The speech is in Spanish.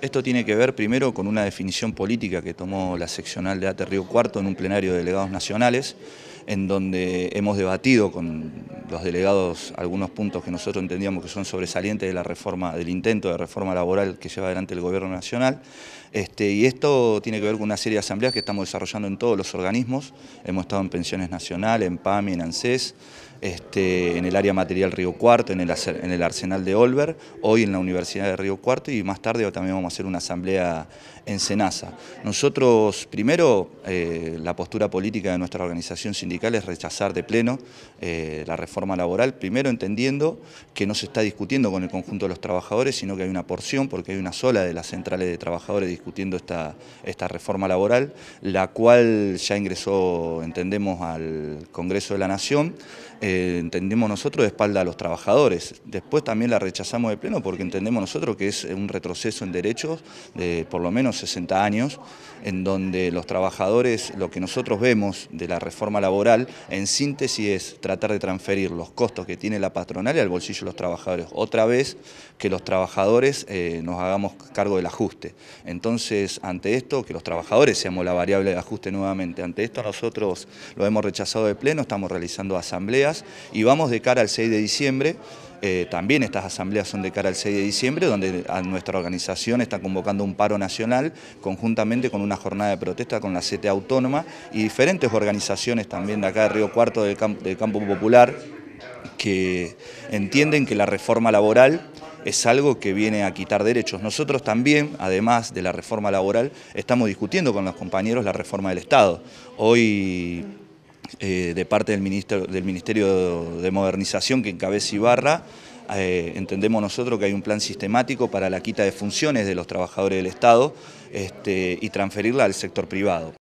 Esto tiene que ver primero con una definición política que tomó la seccional de ATE Río Cuarto en un plenario de delegados nacionales, en donde hemos debatido con los delegados algunos puntos que nosotros entendíamos que son sobresalientes de la reforma, del intento de reforma laboral que lleva adelante el Gobierno Nacional. Este, y esto tiene que ver con una serie de asambleas que estamos desarrollando en todos los organismos. Hemos estado en Pensiones Nacional, en PAMI, en ANSES, este, en el área material Río Cuarto, en el, en el Arsenal de Olver, hoy en la Universidad de Río Cuarto y más tarde también vamos a hacer una asamblea en Senasa. Nosotros, primero, eh, la postura política de nuestra organización sindical es rechazar de pleno eh, la reforma laboral, primero entendiendo que no se está discutiendo con el conjunto de los trabajadores, sino que hay una porción, porque hay una sola de las centrales de trabajadores discutiendo esta, esta reforma laboral, la cual ya ingresó, entendemos, al Congreso de la Nación, eh, entendemos nosotros de espalda a los trabajadores. Después también la rechazamos de pleno porque entendemos nosotros que es un retroceso en derechos de por lo menos 60 años, en donde los trabajadores, lo que nosotros vemos de la reforma laboral, en síntesis es tratar de transferir los costos que tiene la patronal y al bolsillo de los trabajadores. Otra vez que los trabajadores eh, nos hagamos cargo del ajuste. Entonces, ante esto, que los trabajadores seamos la variable de ajuste nuevamente. Ante esto nosotros lo hemos rechazado de pleno, estamos realizando asambleas y vamos de cara al 6 de diciembre eh, también estas asambleas son de cara al 6 de diciembre, donde nuestra organización está convocando un paro nacional conjuntamente con una jornada de protesta con la CTA Autónoma y diferentes organizaciones también de acá de Río Cuarto del, Campo Popular que entienden que la reforma laboral es algo que viene a quitar derechos. Nosotros también, además de la reforma laboral, estamos discutiendo con los compañeros la reforma del Estado. Hoy eh, de parte del, Ministerio de Modernización que encabeza Ibarra, eh, entendemos nosotros que hay un plan sistemático para la quita de funciones de los trabajadores del Estado este, y transferirla al sector privado.